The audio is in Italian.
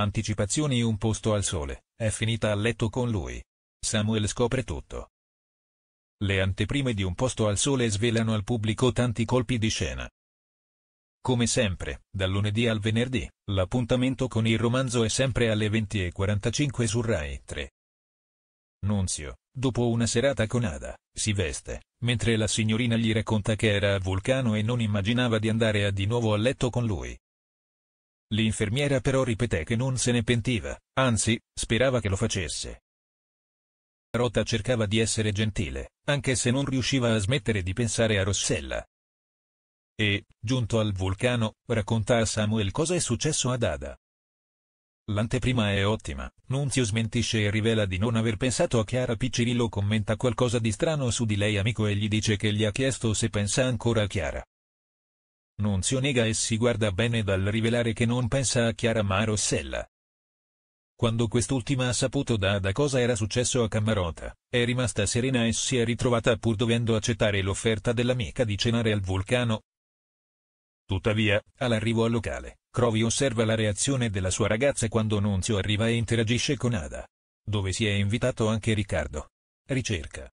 anticipazioni e un posto al sole, è finita a letto con lui. Samuel scopre tutto. Le anteprime di Un posto al sole svelano al pubblico tanti colpi di scena. Come sempre, dal lunedì al venerdì, l'appuntamento con il romanzo è sempre alle 20.45 su Rai 3. Nunzio, dopo una serata con Ada, si veste, mentre la signorina gli racconta che era a Vulcano e non immaginava di andare a di nuovo a letto con lui. L'infermiera però ripeté che non se ne pentiva, anzi, sperava che lo facesse. Rota cercava di essere gentile, anche se non riusciva a smettere di pensare a Rossella. E, giunto al vulcano, racconta a Samuel cosa è successo ad Ada. L'anteprima è ottima, Nunzio smentisce e rivela di non aver pensato a Chiara Piccirillo commenta qualcosa di strano su di lei amico e gli dice che gli ha chiesto se pensa ancora a Chiara. Nunzio nega e si guarda bene dal rivelare che non pensa a Chiara ma a Rossella. Quando quest'ultima ha saputo da Ada cosa era successo a Cammarota, è rimasta serena e si è ritrovata pur dovendo accettare l'offerta dell'amica di cenare al vulcano. Tuttavia, all'arrivo al locale, Crovi osserva la reazione della sua ragazza quando Nunzio arriva e interagisce con Ada. Dove si è invitato anche Riccardo. Ricerca.